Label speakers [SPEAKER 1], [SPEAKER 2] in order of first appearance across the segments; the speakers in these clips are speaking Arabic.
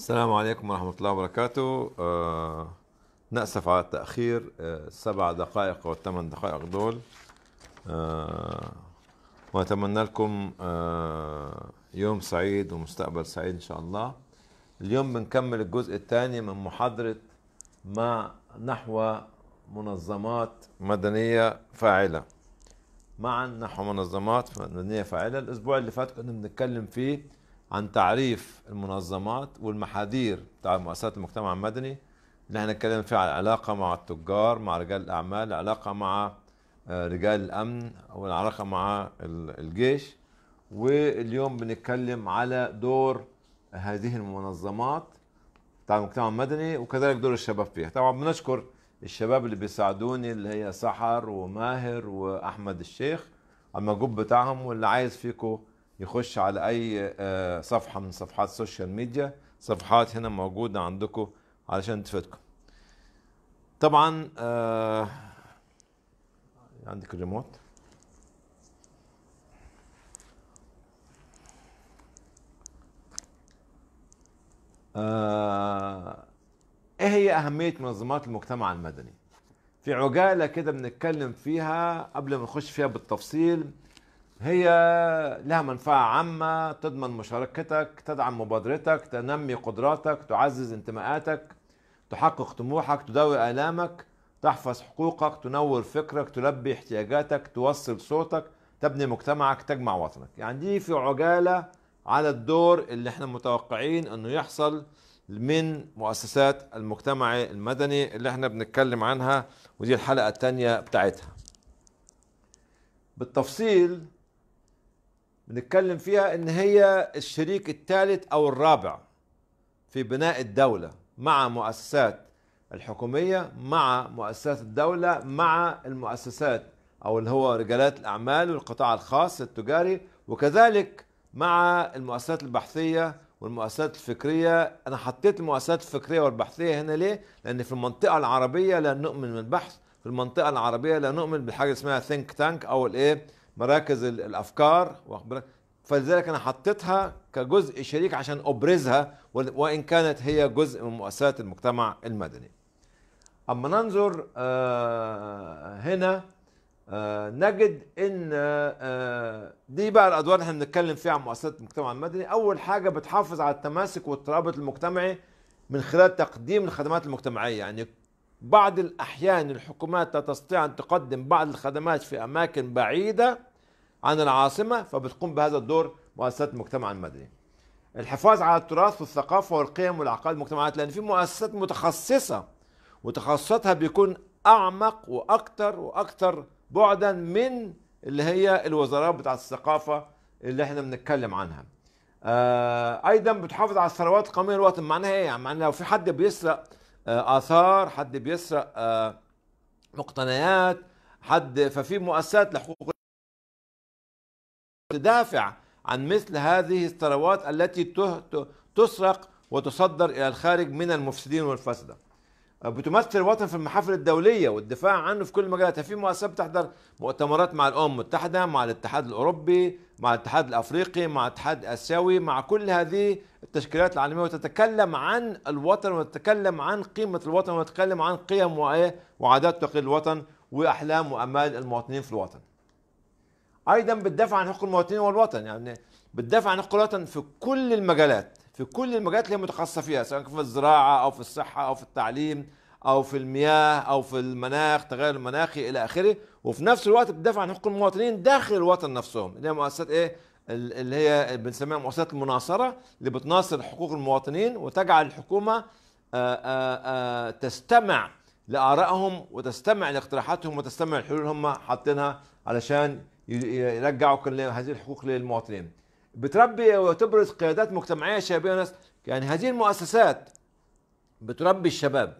[SPEAKER 1] السلام عليكم ورحمة الله وبركاته آه نأسف على التأخير آه السبع دقائق أو الثمان دقائق دول آه وأتمنى لكم آه يوم سعيد ومستقبل سعيد إن شاء الله اليوم بنكمل الجزء الثاني من محاضرة ما نحو منظمات مدنية فاعلة معا نحو منظمات مدنية فاعلة الأسبوع اللي فات كنا بنتكلم فيه عن تعريف المنظمات والمحاذير بتاع مؤسسات المجتمع المدني اللي احنا اتكلمنا فيها عن العلاقة مع التجار مع رجال الأعمال العلاقة مع آه، رجال الأمن والعلاقة مع الجيش واليوم بنتكلم على دور هذه المنظمات بتاع المجتمع المدني وكذلك دور الشباب فيها طبعا بنشكر الشباب اللي بيساعدوني اللي هي سحر وماهر واحمد الشيخ على المجهود بتاعهم واللي عايز فيكم يخش على اي آه، صفحه من صفحات السوشيال ميديا صفحات هنا موجوده عندكم علشان تفيدكم طبعا آه، عندك الريموت آه، ايه هي اهميه منظمات المجتمع المدني في عجاله كده بنتكلم فيها قبل ما نخش فيها بالتفصيل هي لها منفعة عامة تضمن مشاركتك تدعم مبادرتك تنمي قدراتك تعزز انتماءاتك تحقق طموحك تداوي آلامك تحفظ حقوقك تنور فكرك تلبي احتياجاتك توصل صوتك تبني مجتمعك تجمع وطنك يعني دي في عجالة على الدور اللي احنا متوقعين انه يحصل من مؤسسات المجتمع المدني اللي احنا بنتكلم عنها ودي الحلقة التانية بتاعتها بالتفصيل بنتكلم فيها ان هي الشريك الثالث او الرابع في بناء الدوله مع مؤسسات الحكوميه مع مؤسسات الدوله مع المؤسسات او اللي هو رجالات الاعمال والقطاع الخاص التجاري وكذلك مع المؤسسات البحثيه والمؤسسات الفكريه انا حطيت المؤسسات الفكريه والبحثيه هنا ليه لان في المنطقه العربيه لا نؤمن بالبحث في المنطقه العربيه لا نؤمن بحاجه اسمها ثينك تانك او الايه مراكز الافكار فلذلك انا حطيتها كجزء شريك عشان ابرزها وان كانت هي جزء من مؤسسات المجتمع المدني اما ننظر آه، هنا آه، نجد ان آه، دي بقى الادوار اللي احنا بنتكلم فيها عن مؤسسات المجتمع المدني اول حاجه بتحافظ على التماسك والترابط المجتمعي من خلال تقديم الخدمات المجتمعيه يعني بعض الأحيان الحكومات لا تستطيع أن تقدم بعض الخدمات في أماكن بعيدة عن العاصمة فبتقوم بهذا الدور مؤسسات المجتمع المدني الحفاظ على التراث والثقافة والقيم والعقائد المجتمعات لأن في مؤسسات متخصصة وتخصصاتها بيكون أعمق وأكثر وأكثر بعدا من اللي هي الوزارات بتاعة الثقافة اللي احنا بنتكلم عنها آه ايضا بتحافظ على الثروات القوميه الوطن معناها ايه يعني معناها لو في حد بيسرق آه، اثار حد بيسرق آه، مقتنيات حد ففي مؤسسات لحقوق تدافع عن مثل هذه الثروات التي تسرق وتصدر الى الخارج من المفسدين والفسده آه، بتمثل الوطن في المحافل الدوليه والدفاع عنه في كل مجالاتها في مؤسسات بتحضر مؤتمرات مع الامم المتحده مع الاتحاد الاوروبي مع الاتحاد الافريقي مع الاتحاد الاسيوي مع كل هذه التشكيلات العالميه وتتكلم عن الوطن وتتكلم عن قيمه الوطن وتتكلم عن قيم إيه، وعادات وتقاليد الوطن واحلام وامال المواطنين في الوطن. ايضا بتدافع عن حقوق المواطنين والوطن يعني بتدافع عن حقوق الوطن في كل المجالات في كل المجالات اللي هي متخصصه فيها سواء في الزراعه او في الصحه او في التعليم او في المياه او في المناخ تغير المناخي الى اخره وفي نفس الوقت بتدافع عن حقوق المواطنين داخل الوطن نفسهم اللي هي مؤسسات ايه اللي هي بنسميها مؤسسات المناصره اللي بتناصر حقوق المواطنين وتجعل الحكومه تستمع لارائهم وتستمع لاقتراحاتهم وتستمع للحلول هم حاطينها علشان يرجعوا هذه الحقوق للمواطنين. بتربي وتبرز قيادات مجتمعيه شبابيه يعني هذه المؤسسات بتربي الشباب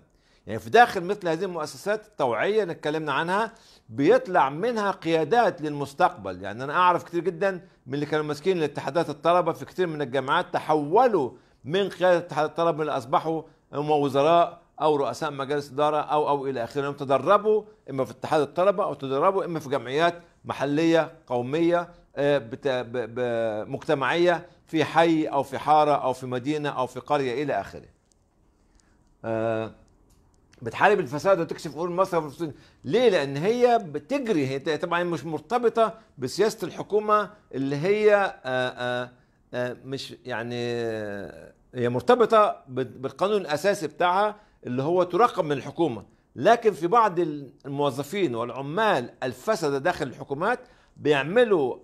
[SPEAKER 1] يعني في داخل مثل هذه المؤسسات التوعية اللي اتكلمنا عنها بيطلع منها قيادات للمستقبل يعني أنا أعرف كتير جدا من اللي كانوا ماسكين الاتحادات الطلبة في كتير من الجامعات تحولوا من قيادة اتحاد الطلبة اللي أصبحوا هم وزراء أو رؤساء مجالس إدارة أو أو إلى آخره تدربوا إما في اتحاد الطلبة أو تدربوا إما في جمعيات محلية قومية آه، مجتمعية في حي أو في حارة أو في مدينة أو في قرية إلى آخره آه، بتحارب الفساد وتكشف امور مصر والفلسطين ليه لان هي بتجري هي طبعا مش مرتبطه بسياسه الحكومه اللي هي آآ آه، آآ آه، آه، مش يعني هي مرتبطه بالقانون الاساسي بتاعها اللي هو ترقب من الحكومه لكن في بعض الموظفين والعمال الفسده داخل الحكومات بيعملوا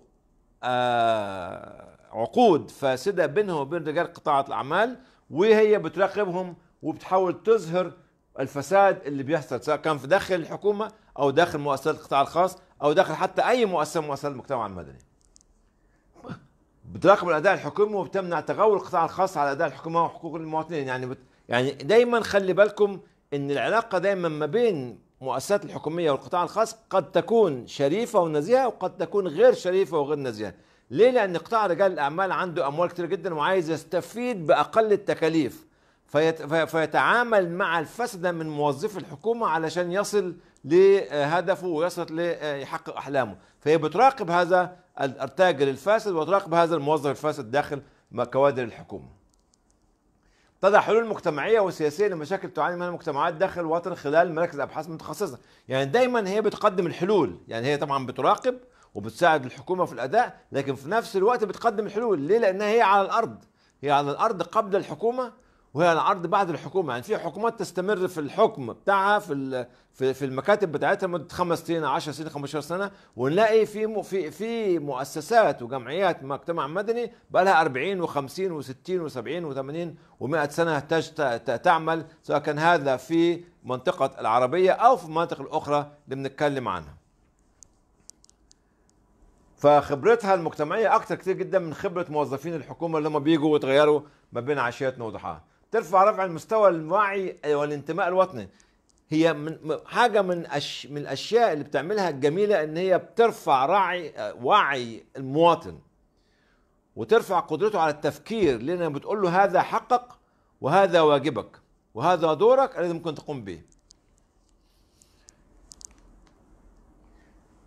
[SPEAKER 1] عقود فاسده بينهم وبين رجال قطاع الاعمال وهي بتراقبهم وبتحاول تظهر الفساد اللي بيحصل سواء كان في داخل الحكومه او داخل مؤسسات القطاع الخاص او داخل حتى اي مؤسسه من مؤسسات المجتمع المدني. بتراقب الاداء الحكومي وبتمنع تغول القطاع الخاص على اداء الحكومه وحقوق المواطنين يعني بت... يعني دايما خلي بالكم ان العلاقه دايما ما بين المؤسسات الحكوميه والقطاع الخاص قد تكون شريفه ونزيهه وقد تكون غير شريفه وغير نزيهه. ليه؟ لان قطاع رجال الاعمال عنده اموال كتير جدا وعايز يستفيد باقل التكاليف. فيتعامل مع الفسد من موظفي الحكومة علشان يصل لهدفه آه، ويصل ليحقق آه، أحلامه فهي بتراقب هذا التاجر الفاسد وتراقب هذا الموظف الفاسد داخل كوادر الحكومة تضع حلول مجتمعية وسياسية لمشاكل تعاني منها المجتمعات داخل الوطن خلال مراكز أبحاث متخصصة يعني دايما هي بتقدم الحلول يعني هي طبعا بتراقب وبتساعد الحكومة في الأداء لكن في نفس الوقت بتقدم الحلول ليه لأنها هي على الأرض هي على الأرض قبل الحكومة وهي العرض بعد الحكومه يعني في حكومات تستمر في الحكم بتاعها في في المكاتب بتاعتها مده خمس سنين 10 سنين 15 سنه ونلاقي في في في مؤسسات وجمعيات مجتمع مدني بقى لها 40 و50 و60 و70 و80 و100 سنه تعمل سواء كان هذا في منطقه العربيه او في المناطق الاخرى اللي بنتكلم عنها. فخبرتها المجتمعيه اكثر كتير جدا من خبره موظفين الحكومه اللي هم بيجوا ويتغيروا ما بين عشيتنا وضحاها ترفع رفع المستوى الوعي والانتماء الوطني هي من حاجه من أش من الاشياء اللي بتعملها الجميله ان هي بترفع رعي وعي المواطن وترفع قدرته على التفكير لان بتقول له هذا حقك وهذا واجبك وهذا دورك الذي ممكن تقوم به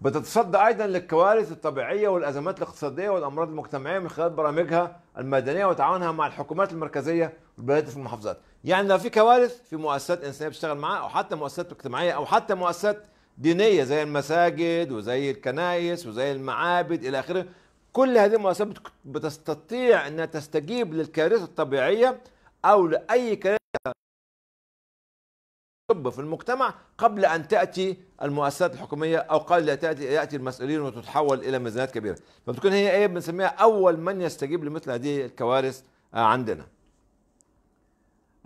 [SPEAKER 1] بتتصدى ايضا للكوارث الطبيعيه والازمات الاقتصاديه والامراض المجتمعيه من خلال برامجها المدنيه وتعاونها مع الحكومات المركزيه في المحافظات يعني لو في كوارث في مؤسسات انسانيه بتشتغل معاها او حتى مؤسسات اجتماعيه او حتى مؤسسات دينيه زي المساجد وزي الكنائس وزي المعابد الى اخره كل هذه المؤسسات بتستطيع انها تستجيب للكارثه الطبيعيه او لاي كارثه في المجتمع قبل ان تاتي المؤسسات الحكوميه او قبل ان تاتي ياتي المسؤولين وتتحول الى ميزانات كبيره فبتكون هي ايه بنسميها اول من يستجيب لمثل هذه الكوارث عندنا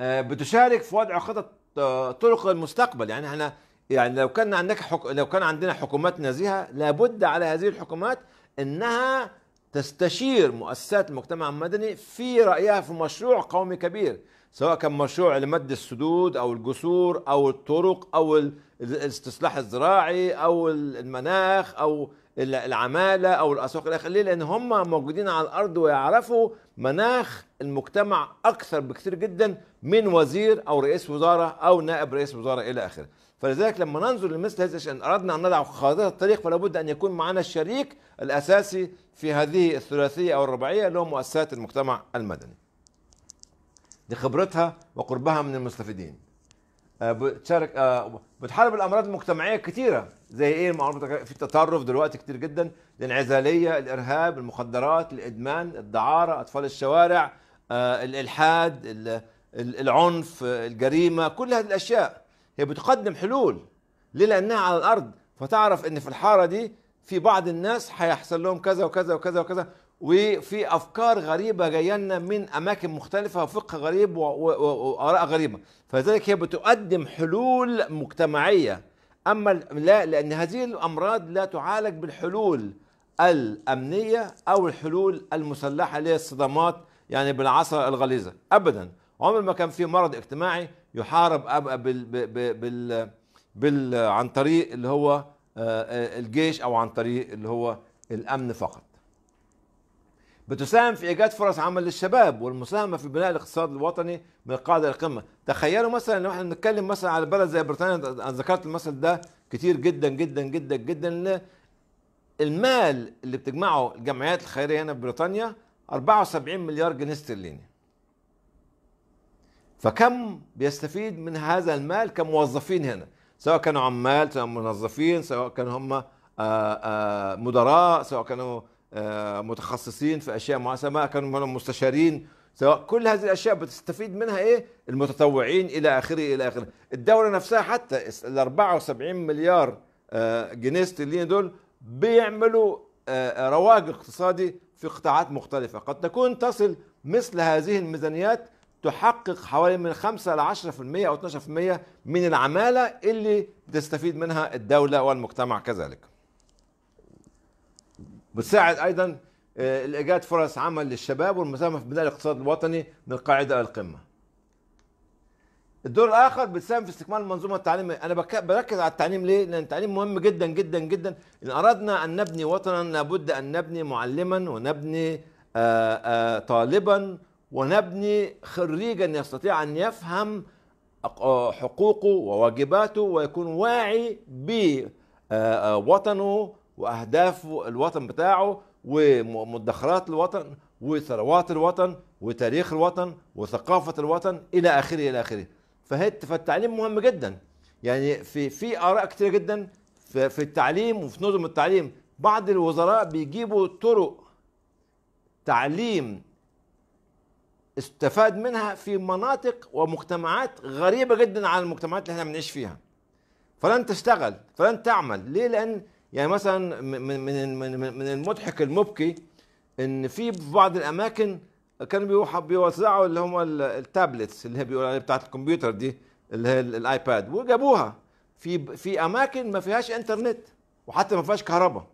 [SPEAKER 1] آه، بتشارك في وضع خطط آه، طرق المستقبل يعني احنا يعني لو كان عندك حك... لو كان عندنا حكومات نزيهه لابد على هذه الحكومات انها تستشير مؤسسات المجتمع المدني في رايها في مشروع قومي كبير سواء كان مشروع لمد السدود او الجسور او الطرق او الاستصلاح الزراعي او المناخ او العماله او الاسواق الى ليه؟ لان هم موجودين على الارض ويعرفوا مناخ المجتمع اكثر بكثير جدا من وزير او رئيس وزاره او نائب رئيس وزاره الى اخره. فلذلك لما ننظر لمثل هذا الشان اردنا ان نضع خارطه الطريق فلا بد ان يكون معنا الشريك الاساسي في هذه الثلاثيه او الرباعيه اللي هو مؤسسات المجتمع المدني. لخبرتها وقربها من المستفيدين. آه، بتشارك آه، بتحارب الامراض المجتمعيه كثيره زي ايه المعروف في تطرف دلوقتي كتير جدا الانعزاليه الارهاب المخدرات الادمان الدعاره اطفال الشوارع آه، الالحاد العنف الجريمه كل هذه الاشياء هي بتقدم حلول ليه لانها على الارض فتعرف ان في الحاره دي في بعض الناس هيحصل لهم كذا وكذا وكذا وكذا وفي افكار غريبه جايه لنا من اماكن مختلفه وفقه غريب واراء غريبه فلذلك هي بتقدم حلول مجتمعيه اما لا لان هذه الامراض لا تعالج بالحلول الامنيه او الحلول المسلحه اللي هي الصدمات يعني بالعصا الغليظه ابدا عمر ما كان في مرض اجتماعي يحارب بال بال بال بال عن طريق اللي هو آه، آه، الجيش او عن طريق اللي هو الامن فقط بتساهم في ايجاد فرص عمل للشباب والمساهمه في بناء الاقتصاد الوطني من القاعده القمه تخيلوا مثلا لو احنا بنتكلم مثلا على بلد زي بريطانيا انا ذكرت المثل ده كتير جدا جدا جدا جدا المال اللي بتجمعه الجمعيات الخيريه هنا في بريطانيا 74 مليار جنيه استرليني فكم بيستفيد من هذا المال كموظفين هنا سواء كانوا عمال سواء منظفين سواء كانوا هم آه، آه، مدراء سواء كانوا آه، متخصصين في اشياء معينه سواء كانوا مستشارين سواء كل هذه الاشياء بتستفيد منها ايه المتطوعين الى اخره الى اخره الدوله نفسها حتى ال 74 مليار آه، جنيه استرليني دول بيعملوا آه، رواج اقتصادي في قطاعات مختلفه قد تكون تصل مثل هذه الميزانيات تحقق حوالي من 5 ل 10% او 12% من العماله اللي بتستفيد منها الدوله والمجتمع كذلك وبتساعد ايضا آه، لايجاد فرص عمل للشباب والمساهمه في بناء الاقتصاد الوطني من القاعده القمه. الدور الاخر بتساهم في استكمال المنظومه التعليميه، انا بركز على التعليم ليه؟ لان التعليم مهم جدا جدا جدا، ان اردنا ان نبني وطنا لابد ان نبني معلما ونبني آه، آه، طالبا ونبني خريجا يستطيع ان يفهم حقوقه وواجباته ويكون واعي بوطنه واهداف الوطن بتاعه ومدخرات الوطن وثروات الوطن وتاريخ الوطن وثقافه الوطن الى اخره الى اخره فهت فالتعليم مهم جدا يعني في في اراء كتير جدا في التعليم وفي نظم التعليم بعض الوزراء بيجيبوا طرق تعليم استفاد منها في مناطق ومجتمعات غريبة جدا عن المجتمعات اللي احنا بنعيش فيها فلن تشتغل فلن تعمل ليه لأن يعني مثلا من من من المضحك المبكي ان في بعض الاماكن كانوا بيوزعوا اللي هم التابلتس اللي هي بيقولوا بتاعت الكمبيوتر دي اللي هي الايباد وجابوها في في اماكن ما فيهاش انترنت وحتى ما فيهاش كهرباء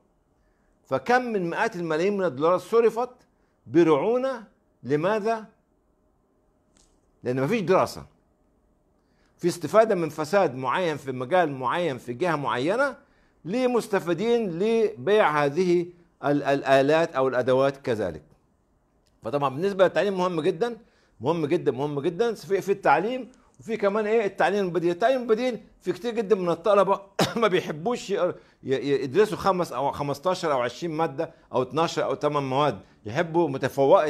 [SPEAKER 1] فكم من مئات الملايين من الدولارات صرفت برعونه لماذا؟ لان ما فيش دراسه في استفاده من فساد معين في مجال معين في جهه معينه لمستفيدين لبيع هذه الآلات أو الأدوات كذلك فطبعا بالنسبة للتعليم مهم جدا مهم جدا مهم جدا في, في التعليم وفي كمان ايه التعليم البديل التعليم البديل في كتير جدا من الطلبه ما بيحبوش يدرسوا خمس او 15 او 20 ماده او 12 او 8 مواد يحبوا متفوقه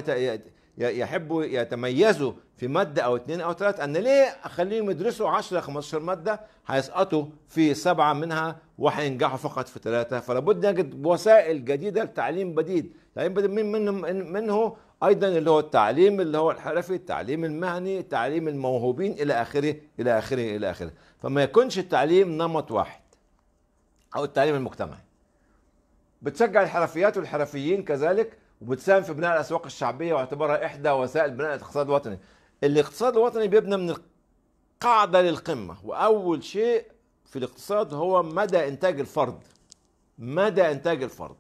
[SPEAKER 1] يحبوا يتميزوا في مادة أو اتنين أو ثلاثة أن ليه أخليهم يدرسوا 10 15 مادة هيسقطوا في سبعة منها وهينجحوا فقط في ثلاثة فلابد نجد وسائل جديدة لتعليم بديل تعليم بديل منهم منه أيضا اللي هو التعليم اللي هو الحرفي التعليم المهني تعليم الموهوبين إلى آخره إلى آخره إلى آخره فما يكونش التعليم نمط واحد أو التعليم المجتمعي بتشجع الحرفيات والحرفيين كذلك وبتساهم في بناء الاسواق الشعبيه واعتبارها احدى وسائل بناء الاقتصاد الوطني الاقتصاد الوطني بيبنى من القاعده للقمه واول شيء في الاقتصاد هو مدى انتاج الفرد مدى انتاج الفرد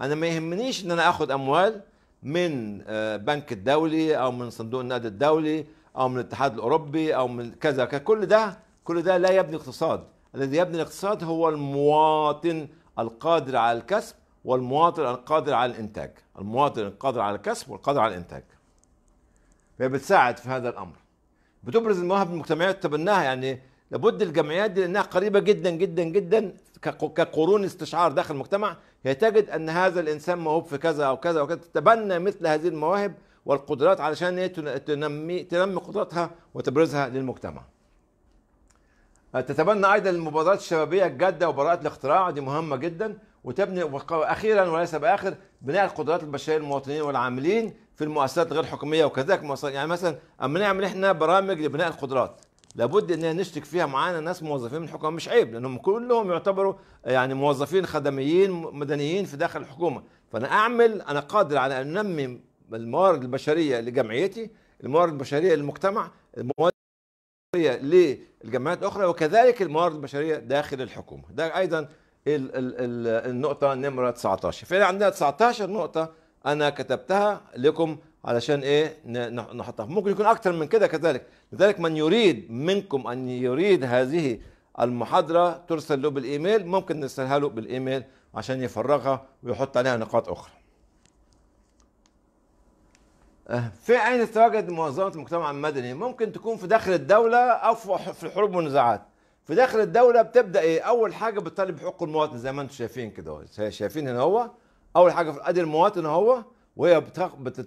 [SPEAKER 1] انا ما يهمنيش ان انا اخد اموال من آه، بنك الدولي او من صندوق النقد الدولي او من الاتحاد الاوروبي او من كذا كل ده كل ده لا يبني اقتصاد الذي يبني الاقتصاد هو المواطن القادر على الكسب والمواطن القادر على الانتاج المواطن القادر على الكسب والقادر على الانتاج فهي بتساعد في هذا الامر بتبرز المواهب المجتمعيه تبناها يعني لابد الجمعيات دي لانها قريبه جدا جدا جدا كقرون استشعار داخل المجتمع هي تجد ان هذا الانسان موهوب في كذا او كذا وكذا تتبنى مثل هذه المواهب والقدرات علشان تنمي تنمي قدراتها وتبرزها للمجتمع. تتبنى ايضا المبادرات الشبابيه الجاده وبراءه الاختراع دي مهمه جدا وتبني واخيرا وليس باخر بناء القدرات البشريه للمواطنين والعاملين في المؤسسات غير الحكوميه وكذلك يعني مثلا اما نعمل احنا برامج لبناء القدرات لابد ان نشتك فيها معانا ناس موظفين من الحكومه مش عيب لانهم كلهم يعتبروا يعني موظفين خدميين مدنيين في داخل الحكومه فانا اعمل انا قادر على ان انمي الموارد البشريه لجمعيتي الموارد البشريه للمجتمع الموارد البشريه للجمعيات الاخرى وكذلك الموارد البشريه داخل الحكومه ده ايضا النقطه نمره 19 فاحنا عندنا 19 نقطه انا كتبتها لكم علشان ايه نحطها ممكن يكون أكثر من كده كذلك لذلك من يريد منكم ان يريد هذه المحاضره ترسل له بالايميل ممكن نرسلها له بالايميل عشان يفرغها ويحط عليها نقاط اخرى أه، في أين تتواجد منظمة المجتمع المدني؟ ممكن تكون في داخل الدولة أو في الحروب والنزاعات. في داخل الدوله بتبدا ايه اول حاجه بتطالب بحقوق المواطن زي ما انتم شايفين كده شايفين هنا هو اول حاجه في ادي المواطن هو وهي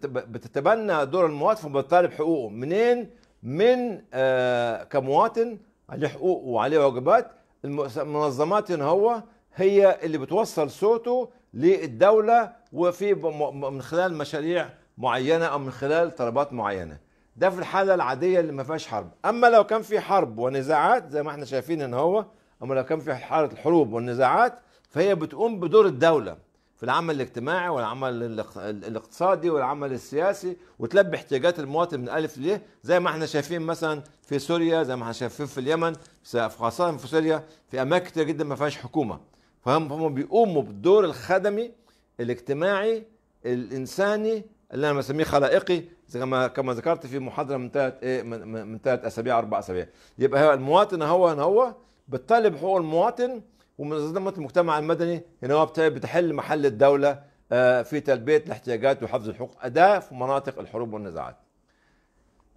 [SPEAKER 1] بتتبنى دور المواطن وبتطالب حقوقه منين من آه كمواطن عليه حقوق وعليه واجبات المنظمات هنا هو هي اللي بتوصل صوته للدوله وفي من خلال مشاريع معينه او من خلال طلبات معينه ده في الحاله العاديه اللي ما فيهاش حرب اما لو كان في حرب ونزاعات زي ما احنا شايفين ان هو اما لو كان في حاله الحروب والنزاعات فهي بتقوم بدور الدوله في العمل الاجتماعي والعمل الاقتصادي والعمل السياسي وتلبي احتياجات المواطن من الف ليه زي ما احنا شايفين مثلا في سوريا زي ما احنا شايفين في اليمن خاصه في سوريا في اماكن كتير جدا ما فيهاش حكومه فهم هم بيقوموا بالدور الخدمي الاجتماعي الانساني اللي انا بسميه خلائقي كما كما ذكرت في محاضره من ثلاث ايه من ثلاث اسابيع اربع اسابيع يبقى هو المواطن هو هو بتطالب بحقوق المواطن ومنظمه المجتمع المدني هنا هو بتحل محل الدوله آه، في تلبيه الاحتياجات وحفظ الحقوق اداه في مناطق الحروب والنزاعات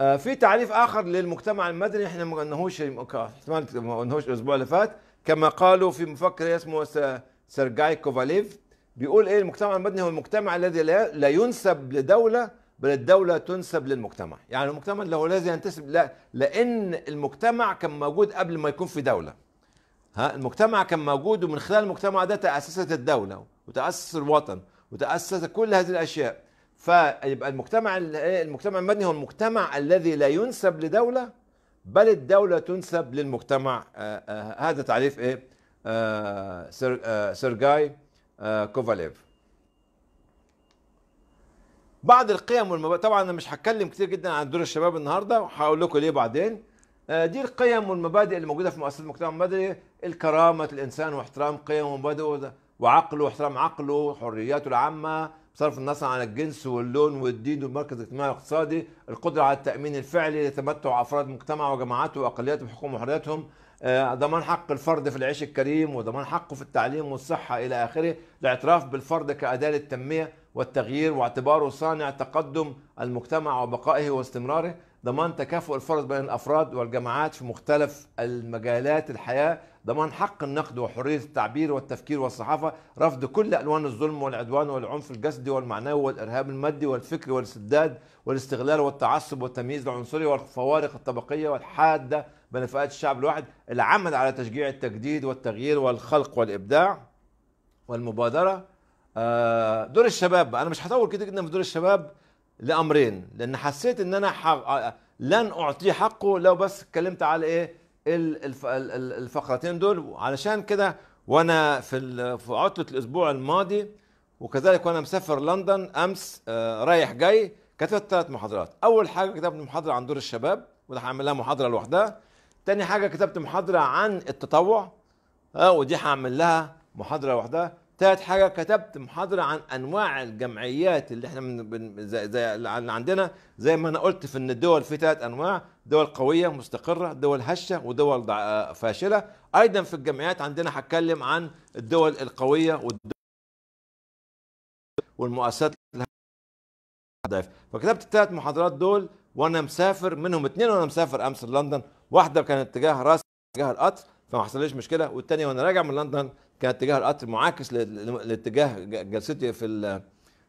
[SPEAKER 1] آه، في تعريف اخر للمجتمع المدني احنا ما قلناهوش احتمال ما قلناهوش الاسبوع اللي فات كما قالوا في مفكر اسمه سيرجاي كوفاليف بيقول ايه المجتمع المدني هو المجتمع الذي لا ينسب لدوله بل الدولة تنسب للمجتمع يعني المجتمع له لازم ينتسب لا لأن المجتمع كان موجود قبل ما يكون في دولة ها المجتمع كان موجود ومن خلال المجتمع ده تأسست الدولة وتأسس الوطن وتأسست كل هذه الأشياء فيبقى المجتمع المجتمع المدني هو المجتمع الذي لا ينسب لدولة بل الدولة تنسب للمجتمع آآ آه، آآ آه، هذا تعريف إيه آه، سيرجاي كوفاليف بعض القيم والمبادئ طبعا انا مش هتكلم كتير جدا عن دور الشباب النهارده وهقول لكم ليه بعدين آه، دي القيم والمبادئ اللي موجوده في مؤسسه المجتمع المدني الكرامه الانسان واحترام قيمه ومبادئه وعقله واحترام عقله وحرياته العامه بصرف النظر عن الجنس واللون والدين والمركز الاجتماعي والاقتصادي القدره على التامين الفعلي لتمتع افراد المجتمع وجماعاته واقلياته بحقوق وحرياتهم آه، ضمان حق الفرد في العيش الكريم وضمان حقه في التعليم والصحه الى اخره الاعتراف بالفرد كاداه للتنميه والتغيير واعتباره صانع تقدم المجتمع وبقائه واستمراره ضمان تكافؤ الفرص بين الافراد والجماعات في مختلف المجالات الحياه ضمان حق النقد وحريه التعبير والتفكير والصحافه رفض كل الوان الظلم والعدوان والعنف الجسدي والمعنوي والارهاب المادي والفكري والاستبداد والاستغلال والتعصب والتمييز العنصري والفوارق الطبقيه والحاده بين فئات الشعب الواحد العمل على تشجيع التجديد والتغيير والخلق والابداع والمبادره آه، دور الشباب انا مش هطول كده جدا في دور الشباب لامرين لان حسيت ان انا حق... آه، لن اعطيه حقه لو بس اتكلمت على ايه الف... الفقرتين دول علشان كده وانا في في عطله الاسبوع الماضي وكذلك وانا مسافر لندن امس آه، رايح جاي كتبت ثلاث محاضرات اول حاجه كتبت محاضره عن دور الشباب وده هعملها محاضره لوحدها تاني حاجه كتبت محاضره عن التطوع اه ودي هعمل لها محاضره لوحدها ثالث حاجه كتبت محاضره عن انواع الجمعيات اللي احنا من زي, زي اللي عندنا زي ما انا قلت في ان الدول في ثلاث انواع دول قويه مستقره دول هشه ودول فاشله ايضا في الجمعيات عندنا هتكلم عن الدول القويه والدول والمؤسسات ضعيف فكتبت الثلاث محاضرات دول وانا مسافر منهم اثنين وانا مسافر امس لندن واحده كانت اتجاه راس اتجاه القطر فما حصلليش مشكله والثانيه وانا راجع من لندن كان اتجاه القطر معاكس لاتجاه جلستي في الـ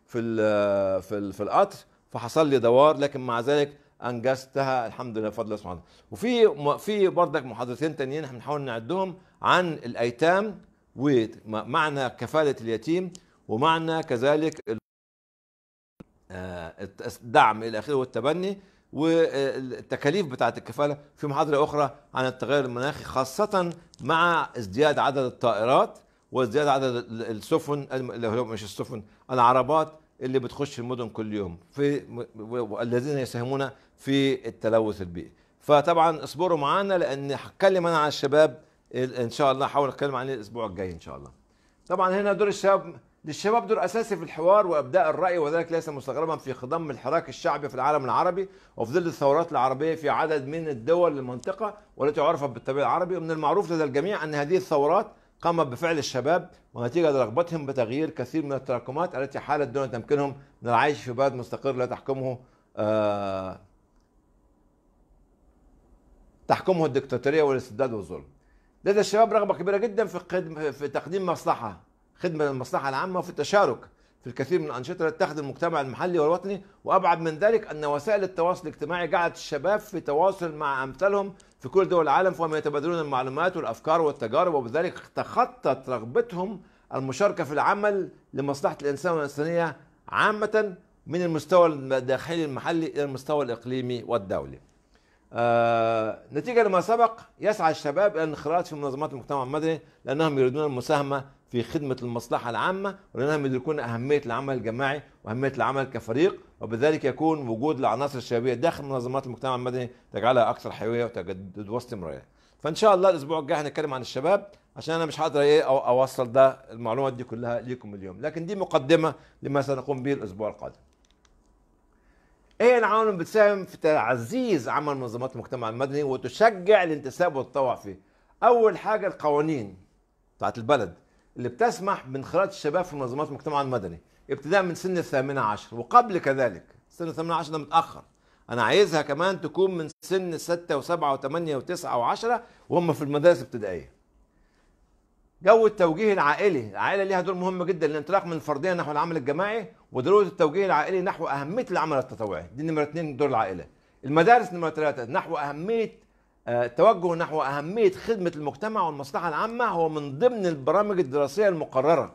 [SPEAKER 1] في الـ في, الـ في القطر فحصل لي دوار لكن مع ذلك انجزتها الحمد لله بفضل الله سبحانه وفي في بردك محاضرتين تانيين احنا بنحاول نعدهم عن الايتام ومعنى كفاله اليتيم ومعنى كذلك آه، الدعم الى اخره والتبني والتكاليف بتاعت الكفاله في محاضره اخرى عن التغير المناخي خاصه مع ازدياد عدد الطائرات وازدياد عدد السفن اللي مش السفن العربات اللي بتخش المدن كل يوم في والذين يساهمون في التلوث البيئي فطبعا اصبروا معانا لان هتكلم انا على الشباب ان شاء الله هحاول اتكلم عن الاسبوع الجاي ان شاء الله طبعا هنا دور الشباب للشباب دور اساسي في الحوار وابداء الراي وذلك ليس مستغربا في خضم الحراك الشعبي في العالم العربي وفي ظل الثورات العربيه في عدد من الدول المنطقه والتي عرفت بالطبيعي العربي ومن المعروف لدى الجميع ان هذه الثورات قامت بفعل الشباب ونتيجه لرغبتهم بتغيير كثير من التراكمات التي حالت دون تمكنهم من العيش في بلد مستقر لا تحكمه آه تحكمه الدكتاتوريه والاستبداد والظلم. لدى الشباب رغبه كبيره جدا في في تقديم مصلحه خدمة للمصلحة العامة وفي التشارك في الكثير من الأنشطة التي تخدم المجتمع المحلي والوطني وأبعد من ذلك أن وسائل التواصل الاجتماعي جعلت الشباب في تواصل مع أمثالهم في كل دول العالم فهم يتبادلون المعلومات والأفكار والتجارب وبذلك تخطت رغبتهم المشاركة في العمل لمصلحة الإنسان والإنسانية عامة من المستوى الداخلي المحلي إلى المستوى الإقليمي والدولي آه نتيجة لما سبق يسعى الشباب إلى الانخراط في منظمات المجتمع المدني لأنهم يريدون المساهمة في خدمة المصلحة العامة ولأنهم يدركون أهمية العمل الجماعي وأهمية العمل كفريق وبذلك يكون وجود العناصر الشبابية داخل منظمات المجتمع المدني تجعلها أكثر حيوية وتجدد واستمرارية. فإن شاء الله الأسبوع الجاي هنتكلم عن الشباب عشان أنا مش هقدر إيه أوصل ده المعلومات دي كلها ليكم اليوم، لكن دي مقدمة لما سنقوم به الأسبوع القادم. هي إيه العوامل بتساهم في تعزيز عمل منظمات المجتمع المدني وتشجع الانتساب والتطوع فيه. أول حاجة القوانين بتاعت البلد اللي بتسمح بانخراط الشباب في منظمات المجتمع المدني ابتداء من سن الثامنة عشر وقبل كذلك سن الثامنة عشر ده متأخر أنا عايزها كمان تكون من سن ستة وسبعة وثمانية وتسعة وعشرة وهم في المدارس الابتدائية جو التوجيه العائلي العائله ليها دور مهم جدا للانطلاق من الفرديه نحو العمل الجماعي وضروره التوجيه العائلي نحو اهميه العمل التطوعي دي نمره اثنين دور العائله المدارس نمره ثلاثه نحو اهميه التوجه آه، نحو أهمية خدمة المجتمع والمصلحة العامة هو من ضمن البرامج الدراسية المقررة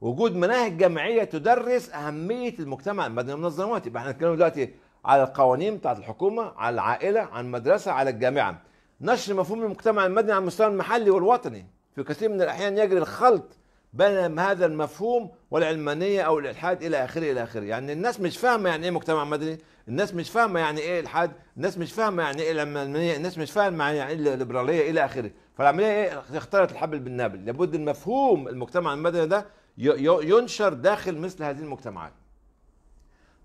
[SPEAKER 1] وجود مناهج جامعية تدرس أهمية المجتمع المدني والمنظمات يبقى احنا بنتكلم دلوقتي على القوانين بتاعة الحكومة على العائلة على المدرسة على الجامعة نشر مفهوم المجتمع المدني على المستوى المحلي والوطني في كثير من الأحيان يجري الخلط بين هذا المفهوم والعلمانية أو الإلحاد إلى آخره إلى آخره يعني الناس مش فاهمة يعني إيه مجتمع مدني الناس مش فاهمه يعني ايه الحد الناس مش فاهمه يعني ايه لما الناس مش فاهمه يعني, يعني ايه الليبراليه الى اخره فالعمليه ايه اختارت الحبل بالنابل لابد المفهوم المجتمع المدني ده ينشر داخل مثل هذه المجتمعات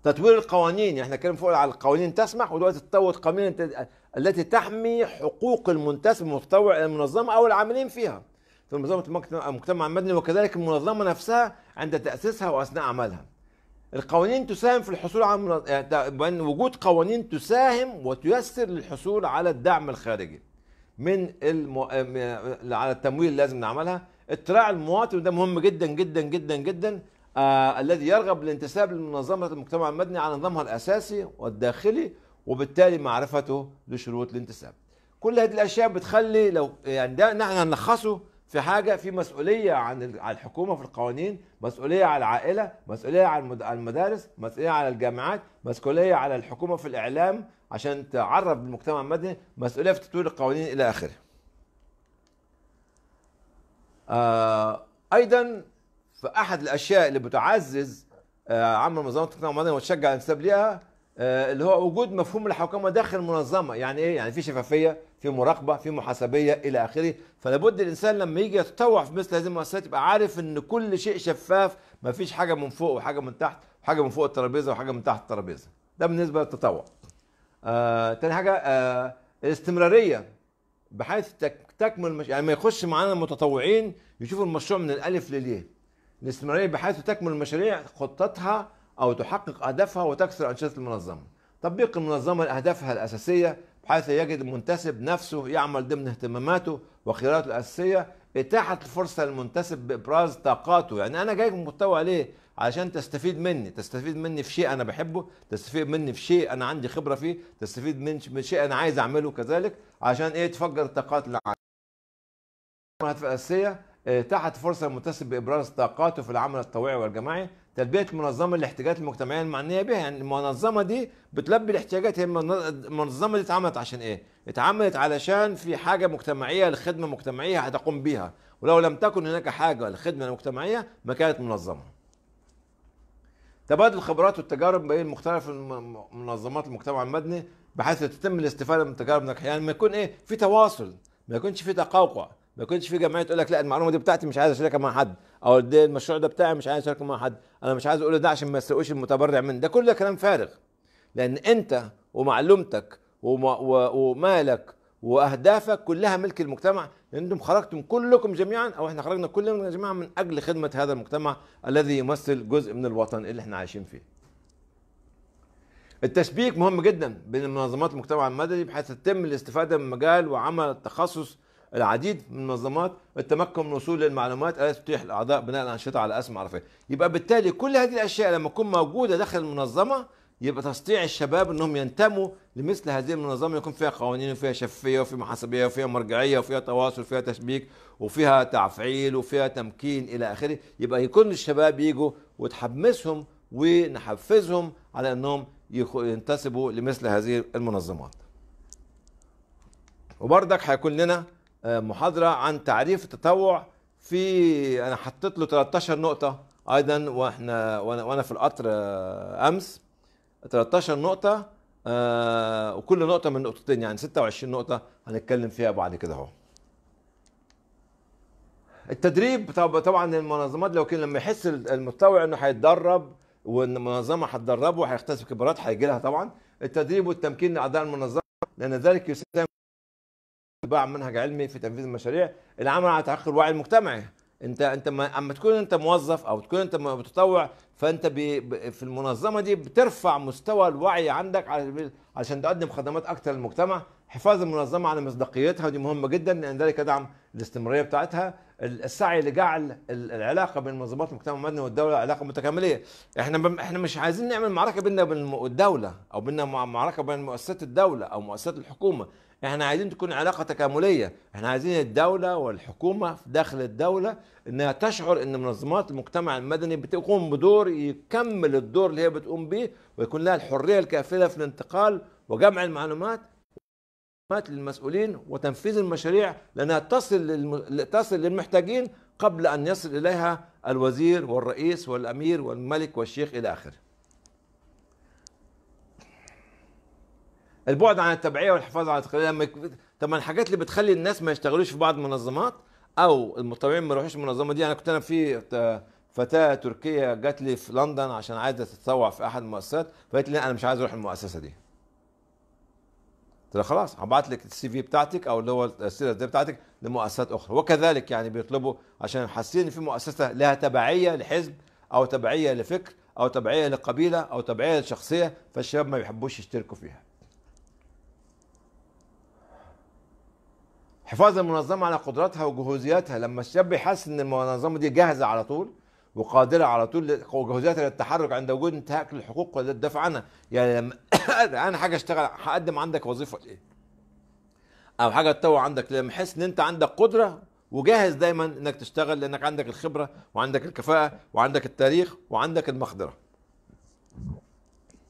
[SPEAKER 1] تطوير القوانين يعني احنا كنا فوق على القوانين تسمح ودلوقتي تطور قوانين التي تحمي حقوق المنتسب المتطوع الى المنظمه او العاملين فيها في منظمه المجتمع المدني وكذلك المنظمه نفسها عند تاسيسها واثناء عملها القوانين تساهم في الحصول على يعني بأن وجود قوانين تساهم وتيسر للحصول على الدعم الخارجي من المو... على التمويل اللي لازم نعملها اطلاع المواطن ده مهم جدا جدا جدا جدا آه الذي يرغب بالانتساب لمنظمه المجتمع المدني على نظامها الاساسي والداخلي وبالتالي معرفته لشروط الانتساب كل هذه الاشياء بتخلي لو يعني ده نحن هنلخصه في حاجه في مسؤوليه عن على الحكومه في القوانين مسؤوليه على العائله مسؤوليه على المدارس مسؤوليه على الجامعات مسؤوليه على الحكومه في الاعلام عشان تعرف المجتمع المدني مسؤوليه في تطوير القوانين الى اخره آه ايضا في احد الاشياء اللي بتعزز آه عمل منظمه المجتمع المدني وتشجع الانتساب ليها آه اللي هو وجود مفهوم الحكومه داخل المنظمه يعني ايه يعني في شفافيه في مراقبه في محاسبيه الى اخره فلا بد الانسان لما يجي يتطوع في مثل هذه المؤسسات يبقى عارف ان كل شيء شفاف ما فيش حاجه من فوق وحاجه من تحت وحاجه من فوق الترابيزه وحاجه من تحت الترابيزه ده بالنسبه للتطوع آه تاني حاجه آه الاستمراريه بحيث تكمل مش... يعني ما يخش معانا المتطوعين يشوفوا المشروع من الالف لليه الاستمراريه بحيث تكمل المشاريع خطتها او تحقق اهدافها وتكسر انشطه المنظمه تطبيق المنظمه لاهدافها الاساسيه بحيث يجد المنتسب نفسه يعمل ضمن اهتماماته وخياراته الأساسية اتاحت الفرصة للمنتسب بإبراز طاقاته يعني أنا جايك محتوى ليه علشان تستفيد مني تستفيد مني في شيء أنا بحبه تستفيد مني في شيء أنا عندي خبرة فيه تستفيد من شيء أنا عايز أعمله كذلك عشان إيه تفجر الطاقات اللي عندي الأساسية تحت فرصة المنتسب بإبراز طاقاته في العمل الطوعي والجماعي تلبيه المنظمه الاحتياجات المجتمعيه المعنيه بها يعني المنظمه دي بتلبي الاحتياجات هي المنظمه دي اتعملت عشان ايه اتعملت علشان في حاجه مجتمعيه لخدمه مجتمعيه هتقوم بيها ولو لم تكن هناك حاجه لخدمه مجتمعيه ما كانت منظمه تبادل الخبرات والتجارب بين مختلف منظمات المجتمع المدني بحيث تتم الاستفاده من التجارب الناجحه يعني ما يكون ايه في تواصل ما يكونش في تقوقع ما يكونش في جمعيه تقول لك لا المعلومه دي بتاعتي مش عايز اشاركها مع حد او قد ايه المشروع ده بتاعي مش عايز اشاركه مع حد انا مش عايز اقول ده عشان ما يسرقوش المتبرع منه ده كل ده كلام فارغ لان انت ومعلومتك ومالك واهدافك كلها ملك المجتمع لان انتم خرجتم كلكم جميعا او احنا خرجنا كلنا جميعا من اجل خدمه هذا المجتمع الذي يمثل جزء من الوطن اللي احنا عايشين فيه. التشبيك مهم جدا بين منظمات المجتمع المدني بحيث تتم الاستفاده من مجال وعمل التخصص العديد من المنظمات التمكن من الوصول للمعلومات التي تتيح الاعضاء بناء الانشطه على اسم معرفيه يبقى بالتالي كل هذه الاشياء لما تكون موجوده داخل المنظمه يبقى تستطيع الشباب انهم ينتموا لمثل هذه المنظمه يكون فيها قوانين وفيها شفافيه وفيها محاسبيه وفيها مرجعيه وفيها تواصل وفيها تشبيك وفيها تفعيل وفيها تمكين الى اخره يبقى يكون الشباب يجوا وتحمسهم ونحفزهم على انهم ينتسبوا لمثل هذه المنظمات وبرضك هيكون لنا محاضره عن تعريف التطوع في انا حطيت له 13 نقطه ايضا واحنا وانا في القطر آه، امس 13 نقطه آه، وكل نقطه من نقطتين يعني 26 نقطه هنتكلم فيها بعد كده اهو التدريب طبعا المنظمات لو كان لما يحس المتطوع انه هيتدرب وان المنظمه هتدربه وهيكتسب خبرات هيجي لها طبعا التدريب والتمكين لاعضاء المنظمه لان ذلك يساهم اتباع منهج علمي في تنفيذ المشاريع العمل على تحقيق الوعي المجتمعي انت انت اما تكون انت موظف او تكون انت متطوع فانت في المنظمه دي بترفع مستوى الوعي عندك علشان تقدم خدمات اكثر للمجتمع حفاظ المنظمه على مصداقيتها ودي مهمه جدا لان ذلك يدعم الاستمراريه بتاعتها السعي لجعل العلاقه بين منظمات المجتمع المدني والدوله علاقه متكامليه احنا بم... احنا مش عايزين نعمل معركه بيننا وبين الدوله او بيننا معركه بين مؤسسات الدوله او مؤسسات الحكومه احنا عايزين تكون علاقه تكامليه احنا عايزين الدوله والحكومه داخل الدوله انها تشعر ان منظمات المجتمع المدني بتقوم بدور يكمل الدور اللي هي بتقوم به ويكون لها الحريه الكافيه في الانتقال وجمع المعلومات للمسؤولين وتنفيذ المشاريع لأنها تصل للم... تصل للمحتاجين قبل أن يصل إليها الوزير والرئيس والأمير والملك والشيخ إلى آخره البعد عن التبعية والحفاظ على التقليد طب الحاجات اللي بتخلي الناس ما يشتغلوش في بعض المنظمات أو المتطوعين ما يروحوش المنظمة دي أنا كنت أنا في فتاة تركية جات لي في لندن عشان عايزة تتطوع في أحد المؤسسات فقالت لي أنا مش عايز أروح المؤسسة دي قلت له خلاص هبعت لك السي في بتاعتك او اللي هو السيره الذاتيه بتاعتك لمؤسسات اخرى وكذلك يعني بيطلبوا عشان حاسين ان في مؤسسه لها تبعيه لحزب او تبعيه لفكر او تبعيه لقبيله او تبعيه لشخصيه فالشباب ما بيحبوش يشتركوا فيها حفاظ المنظمه على قدراتها وجهوزياتها لما الشاب يحس ان المنظمه دي جاهزه على طول وقادرة على طول وجهزتها للتحرك عند وجود انتهاك للحقوق والدفع عنها يعني لما انا حاجة اشتغل هقدم عندك وظيفة ايه او حاجة تطوع عندك لما احس ان انت عندك قدرة وجاهز دايما انك تشتغل لانك عندك الخبرة وعندك الكفاءة وعندك التاريخ وعندك المقدرة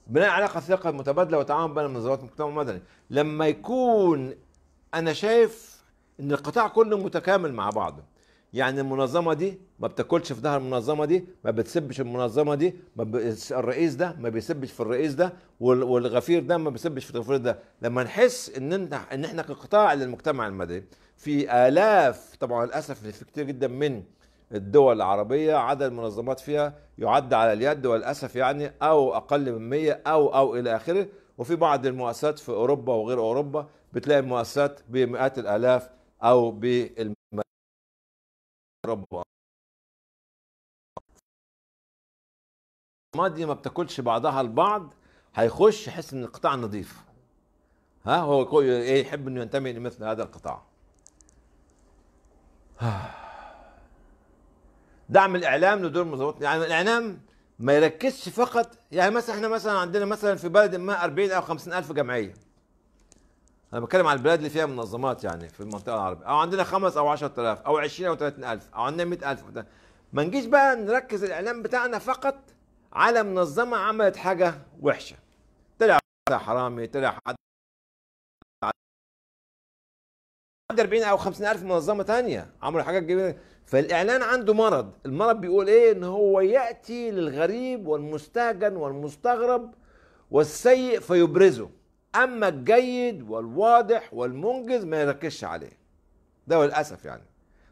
[SPEAKER 1] بناء علاقة ثقة متبادلة وتعاون بين منظمات المجتمع المدني لما يكون انا شايف ان القطاع كله متكامل مع بعضه يعني المنظمه دي ما بتاكلش في ظهر المنظمه دي ما بتسبش المنظمه دي ما ب... الرئيس ده ما بيسبش في الرئيس ده وال... والغفير ده ما بيسبش في الغفير ده لما نحس ان ان احنا كقطاع للمجتمع المدني في الاف طبعا للاسف في كتير جدا من الدول العربية عدد المنظمات فيها يعد على اليد وللأسف يعني أو أقل من 100 أو أو إلى آخره وفي بعض المؤسسات في أوروبا وغير أوروبا بتلاقي مؤسسات بمئات الآلاف أو بالمئات رب دي ما بتاكلش بعضها البعض هيخش يحس ان القطاع نظيف ها هو ايه يحب انه ينتمي لمثل هذا القطاع دعم الاعلام لدور مظبوط يعني الاعلام ما يركزش فقط يعني مثلا احنا مثلا عندنا مثلا في بلد ما 40 او 50 الف جمعيه انا بتكلم عن البلاد اللي فيها منظمات يعني في المنطقه العربيه او عندنا خمس او 10000 او 20 او 30000 او عندنا 100000 ما نجيش بقى نركز الاعلام بتاعنا فقط على منظمه عملت حاجه وحشه طلع حرامي طلع حد عند 40 او 50000 منظمه ثانيه عملوا حاجات جميله فالاعلان عنده مرض المرض بيقول ايه ان هو ياتي للغريب والمستهجن والمستغرب والسيء فيبرزه اما الجيد والواضح والمنجز ما يركزش عليه ده للاسف يعني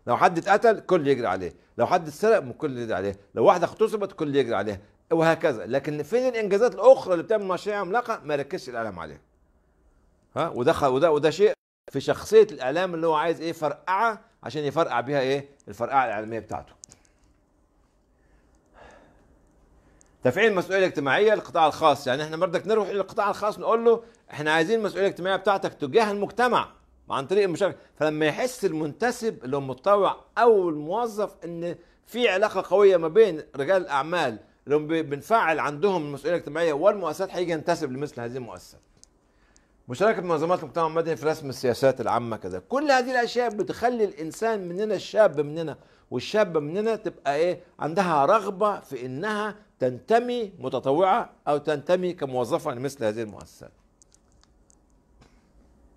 [SPEAKER 1] لو حد اتقتل كل يجري عليه لو حد اتسرق كل يجري عليه لو واحده اغتصبت كل يجري عليها وهكذا لكن فين الانجازات الاخرى اللي بتعمل مشاريع عملاقه ما يركزش الاعلام عليها ها وده وده وده شيء في شخصيه الاعلام اللي هو عايز ايه فرقعه عشان يفرقع بيها ايه الفرقعه الاعلاميه بتاعته تفعيل المسؤوليه الاجتماعيه للقطاع الخاص يعني احنا بردك نروح الى القطاع الخاص نقول له احنا عايزين المسؤوليه الاجتماعيه بتاعتك تجاه المجتمع عن طريق المشاركه فلما يحس المنتسب اللي هو المتطوع او الموظف ان في علاقه قويه ما بين رجال الاعمال اللي هم بنفعل عندهم المسؤوليه الاجتماعيه والمؤسسات هيجي ينتسب لمثل هذه المؤسسات مشاركة منظمات المجتمع المدني في رسم السياسات العامة كذا كل هذه الأشياء بتخلي الإنسان مننا الشاب مننا والشابة مننا تبقى إيه عندها رغبة في إنها تنتمي متطوعة أو تنتمي كموظفة لمثل يعني هذه المؤسسات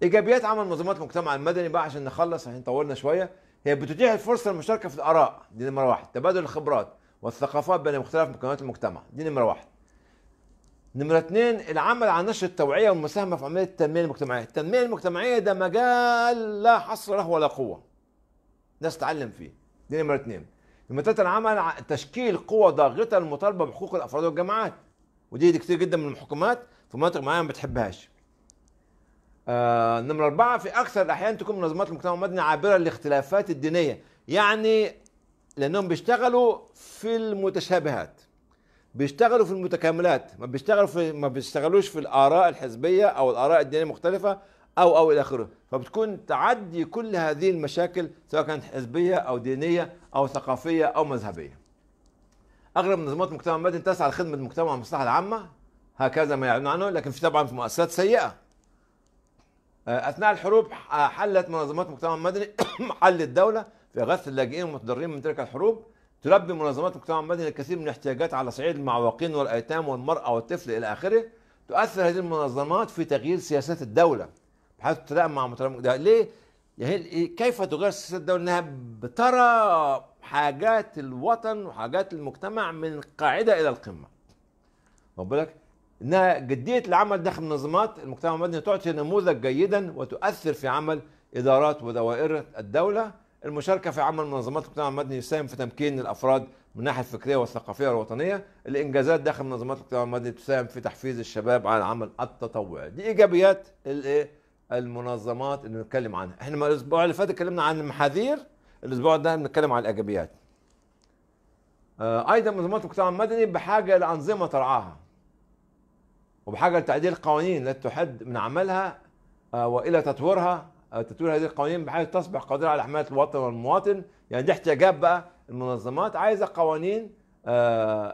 [SPEAKER 1] إيجابيات عمل منظمات المجتمع المدني بقى عشان نخلص عشان طولنا شوية هي بتتيح الفرصة للمشاركة في الآراء دي نمرة واحد تبادل الخبرات والثقافات بين مختلف مكونات المجتمع دي نمرة واحد نمرة اثنين العمل على نشر التوعية والمساهمة في عملية التنمية المجتمعية، التنمية المجتمعية ده مجال لا حصر له ولا قوة. ناس تعلم فيه. دي نمرة اثنين. نمرة ثلاثة العمل على تشكيل قوة ضاغطة للمطالبة بحقوق الأفراد والجماعات. ودي كتير جدا من الحكومات في مناطق معينة ما بتحبهاش. آه نمرة أربعة في أكثر الأحيان تكون منظمات المجتمع المدني عابرة للاختلافات الدينية، يعني لأنهم بيشتغلوا في المتشابهات. بيشتغلوا في المتكاملات ما بيشتغلوا في ما بيشتغلوش في الاراء الحزبيه او الاراء الدينيه المختلفه او او الى اخره فبتكون تعدي كل هذه المشاكل سواء كانت حزبيه او دينيه او ثقافيه او مذهبيه اغلب منظمات المجتمع المدني تسعى لخدمه المجتمع والمصلحه العامه هكذا ما يعلن عنه لكن في طبعا في مؤسسات سيئه آه، اثناء الحروب حلت منظمات المجتمع المدني حل الدوله في غث اللاجئين والمتضررين من تلك الحروب تلبي منظمات المجتمع المدني الكثير من الاحتياجات على صعيد المعوقين والايتام والمراه والطفل الى اخره تؤثر هذه المنظمات في تغيير سياسات الدوله بحيث تتلائم مع ده ليه؟ يعني كيف تغير سياسات الدوله؟ انها بترى حاجات الوطن وحاجات المجتمع من القاعده الى القمه. واخد بالك؟ انها جديه العمل داخل منظمات المجتمع المدني تعطي نموذج جيدا وتؤثر في عمل ادارات ودوائر الدوله المشاركة في عمل منظمات المجتمع المدني يساهم في تمكين الأفراد من الناحية الفكرية والثقافية والوطنيه، الإنجازات داخل منظمات المجتمع المدني تساهم في تحفيز الشباب على العمل التطوعي، دي إيجابيات الإيه؟ المنظمات اللي بنتكلم عنها، إحنا الأسبوع اللي فات اتكلمنا عن المحاذير، الأسبوع ده بنتكلم عن الإيجابيات. آه، أيضا منظمات المجتمع المدني بحاجة لأنظمة ترعاها. وبحاجة لتعديل قوانين التي تحد من عملها آه، وإلى تطويرها تطوير هذه القوانين بحيث تصبح قادرة على حماية الوطن والمواطن يعني دي احتياجات بقى المنظمات عايزة قوانين آه،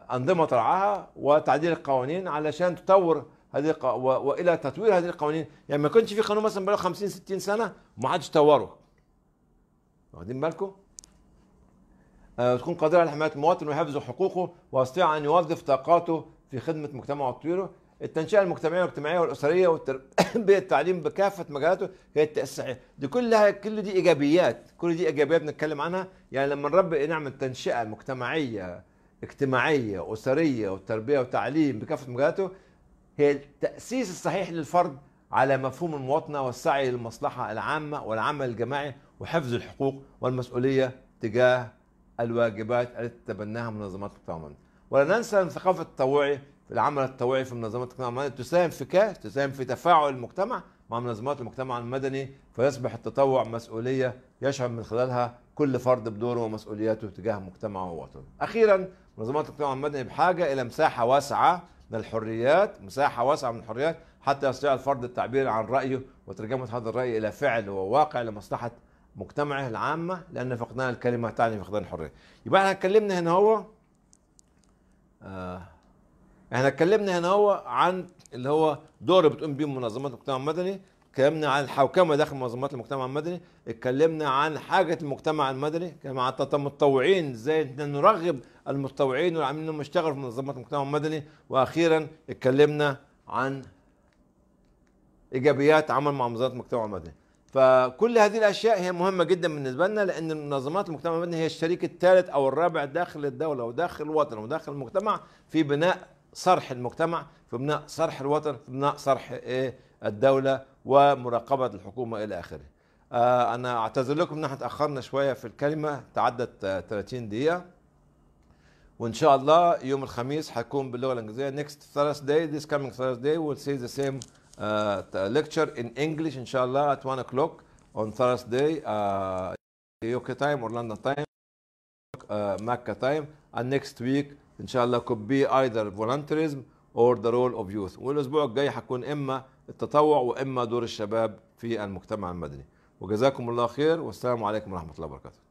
[SPEAKER 1] آه، أنظمة ترعاها وتعديل القوانين علشان تطور هذه والى تطوير هذه القوانين يعني ما كانش في قانون مثلا بقاله 50 60 سنه وما حدش طوره واخدين بالكم وتكون آه، تكون قادره على حمايه المواطن وحفظ حقوقه ويستطيع ان يوظف طاقاته في خدمه مجتمعه وتطويره التنشئه المجتمعيه والاجتماعيه والاسريه والتربيه التعليم بكافه مجالاته هي التاسيس دي كلها كل دي ايجابيات كل دي ايجابيات بنتكلم عنها يعني لما نربي نعمل تنشئه مجتمعيه اجتماعيه اسريه وتربيه وتعليم بكافه مجالاته هي التاسيس الصحيح للفرد على مفهوم المواطنه والسعي للمصلحه العامه والعمل الجماعي وحفظ الحقوق والمسؤوليه تجاه الواجبات التي تتبناها منظمات التعاون ولا ننسى ان الثقافه التطوعي العمل التطوعي في منظمات المجتمع المدني تساهم في كاس تساهم في تفاعل المجتمع مع منظمات المجتمع المدني فيصبح التطوع مسؤولية يشعر من خلالها كل فرد بدوره ومسؤولياته تجاه مجتمعه ووطنه أخيرا منظمات المجتمع المدني بحاجة إلى مساحة واسعة من الحريات مساحة واسعة من الحريات حتى يستطيع الفرد التعبير عن رأيه وترجمة هذا الرأي إلى فعل وواقع لمصلحة مجتمعه العامة لأن فقدان الكلمة تعني فقدان الحرية يبقى احنا اتكلمنا هنا هو آه احنا اتكلمنا هنا هو عن اللي هو دور بتقوم بيه منظمات المجتمع المدني اتكلمنا عن الحوكمه داخل منظمات المجتمع المدني اتكلمنا عن حاجه المجتمع المدني كما عن المتطوعين ازاي نرغب المتطوعين والعاملين انهم يشتغلوا في منظمات المجتمع المدني واخيرا اتكلمنا عن ايجابيات عمل مع منظمات المجتمع المدني فكل هذه الاشياء هي مهمه جدا بالنسبه لنا لان منظمات المجتمع المدني هي الشريك الثالث او الرابع داخل الدوله وداخل الوطن وداخل المجتمع في بناء صرح المجتمع في بناء صرح الوطن في بناء صرح إيه؟ الدولة ومراقبة الحكومة إلى آخره آه، أنا أعتذر لكم إن احنا تاخرنا شوية في الكلمة تعدت 30 دقيقة وإن شاء الله يوم الخميس حيكون باللغة الإنجليزية next Thursday this coming Thursday we'll see the same uh, lecture in English إن شاء الله at 1 o'clock on Thursday uh, آه، UK time or London time uh, Mac time and next week ان شاء الله could be either volunteerism or the role of youth والاسبوع الجاي هتكون اما التطوع واما دور الشباب في المجتمع المدني وجزاكم الله خير والسلام عليكم ورحمه الله وبركاته